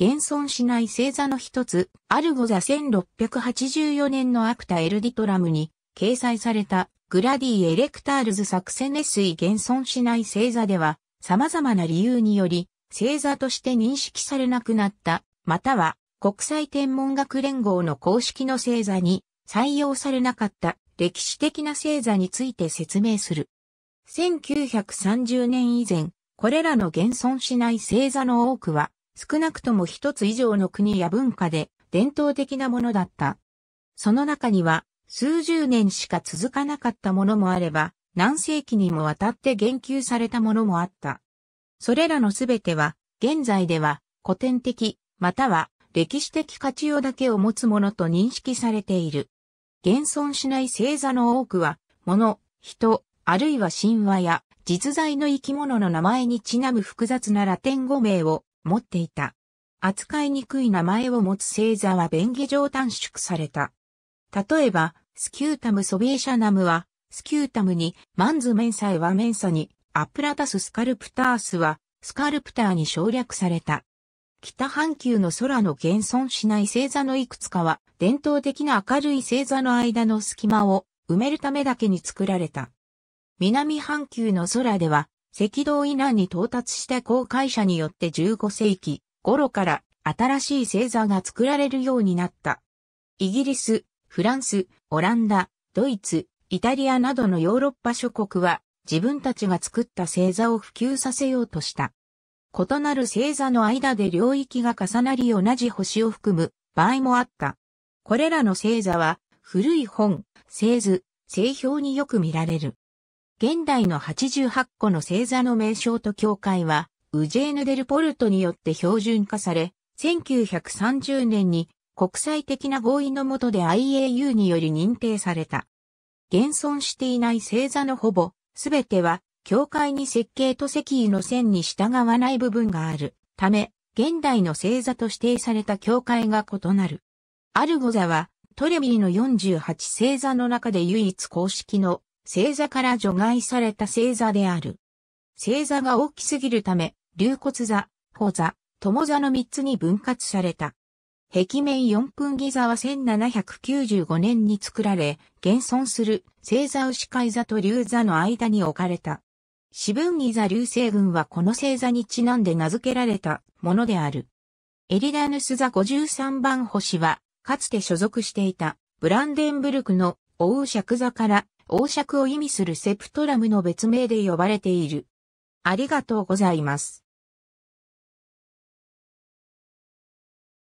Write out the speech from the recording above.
現存しない星座の一つ、アルゴザ1684年のアクタエルディトラムに掲載されたグラディ・エレクタールズ作戦熱水現存しない星座では様々な理由により星座として認識されなくなった、または国際天文学連合の公式の星座に採用されなかった歴史的な星座について説明する。1930年以前、これらの現存しない星座の多くは少なくとも一つ以上の国や文化で伝統的なものだった。その中には数十年しか続かなかったものもあれば、何世紀にもわたって言及されたものもあった。それらのすべては、現在では古典的、または歴史的価値をだけを持つものと認識されている。現存しない星座の多くは、物、人、あるいは神話や実在の生き物の名前にちなむ複雑なラテン語名を持っていた。扱いにくい名前を持つ星座は便宜上短縮された。例えば、スキュータムソビエシャナムは、スキュータムに、マンズメンサイはメンサに、アプラタススカルプタースは、スカルプターに省略された。北半球の空の現存しない星座のいくつかは、伝統的な明るい星座の間の隙間を埋めるためだけに作られた。南半球の空では、赤道以南に到達した航海者によって15世紀頃から新しい星座が作られるようになった。イギリス、フランス、オランダ、ドイツ、イタリアなどのヨーロッパ諸国は自分たちが作った星座を普及させようとした。異なる星座の間で領域が重なり同じ星を含む場合もあった。これらの星座は古い本、星図、星表によく見られる。現代の88個の星座の名称と境界は、ウジェーヌ・デル・ポルトによって標準化され、1930年に国際的な合意のもとで IAU により認定された。現存していない星座のほぼ、すべては、境界に設計と石位の線に従わない部分があるため、現代の星座と指定された境界が異なる。アルゴ座は、トレミーの48星座の中で唯一公式の星座から除外された星座である。星座が大きすぎるため、龍骨座、宝座、友座の3つに分割された。壁面4分儀座は1795年に作られ、現存する星座牛飼い座と竜座の間に置かれた。四分儀座流星群はこの星座にちなんで名付けられたものである。エリダヌス座53番星は、かつて所属していたブランデンブルクのオウシャク座から王爵を意味するセプトラムの別名で呼ばれている。ありがとうございます。